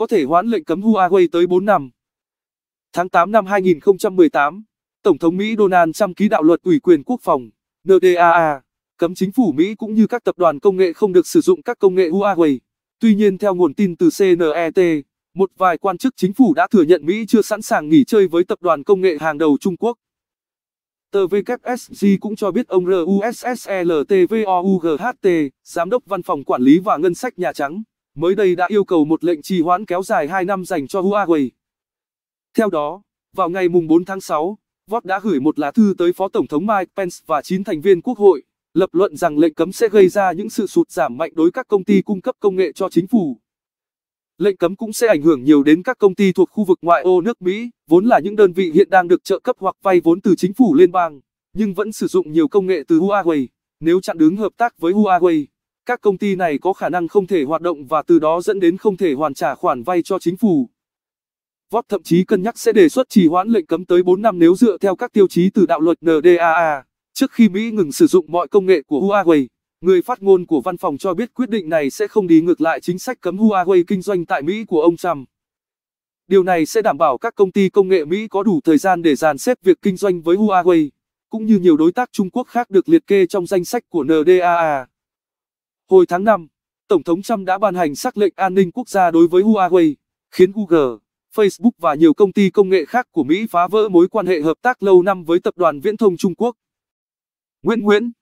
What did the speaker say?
có thể hoãn lệnh cấm Huawei tới 4 năm. Tháng 8 năm 2018, Tổng thống Mỹ Donald Trump ký đạo luật ủy quyền quốc phòng, NDAA, cấm chính phủ Mỹ cũng như các tập đoàn công nghệ không được sử dụng các công nghệ Huawei. Tuy nhiên theo nguồn tin từ CNET, một vài quan chức chính phủ đã thừa nhận Mỹ chưa sẵn sàng nghỉ chơi với tập đoàn công nghệ hàng đầu Trung Quốc. Tờ WSG cũng cho biết ông RUSSLTVOUGHT, e Giám đốc Văn phòng Quản lý và Ngân sách Nhà Trắng, mới đây đã yêu cầu một lệnh trì hoãn kéo dài 2 năm dành cho Huawei. Theo đó, vào ngày mùng 4 tháng 6, VOT đã gửi một lá thư tới Phó Tổng thống Mike Pence và 9 thành viên Quốc hội, lập luận rằng lệnh cấm sẽ gây ra những sự sụt giảm mạnh đối các công ty cung cấp công nghệ cho chính phủ. Lệnh cấm cũng sẽ ảnh hưởng nhiều đến các công ty thuộc khu vực ngoại ô nước Mỹ, vốn là những đơn vị hiện đang được trợ cấp hoặc vay vốn từ chính phủ liên bang, nhưng vẫn sử dụng nhiều công nghệ từ Huawei, nếu chặn đứng hợp tác với Huawei các công ty này có khả năng không thể hoạt động và từ đó dẫn đến không thể hoàn trả khoản vay cho chính phủ. VOT thậm chí cân nhắc sẽ đề xuất trì hoãn lệnh cấm tới 4 năm nếu dựa theo các tiêu chí từ đạo luật NDAA. Trước khi Mỹ ngừng sử dụng mọi công nghệ của Huawei, người phát ngôn của văn phòng cho biết quyết định này sẽ không đi ngược lại chính sách cấm Huawei kinh doanh tại Mỹ của ông Trump. Điều này sẽ đảm bảo các công ty công nghệ Mỹ có đủ thời gian để dàn xếp việc kinh doanh với Huawei, cũng như nhiều đối tác Trung Quốc khác được liệt kê trong danh sách của NDAA. Hồi tháng 5, Tổng thống Trump đã ban hành sắc lệnh an ninh quốc gia đối với Huawei, khiến Google, Facebook và nhiều công ty công nghệ khác của Mỹ phá vỡ mối quan hệ hợp tác lâu năm với tập đoàn viễn thông Trung Quốc. Nguyễn Nguyễn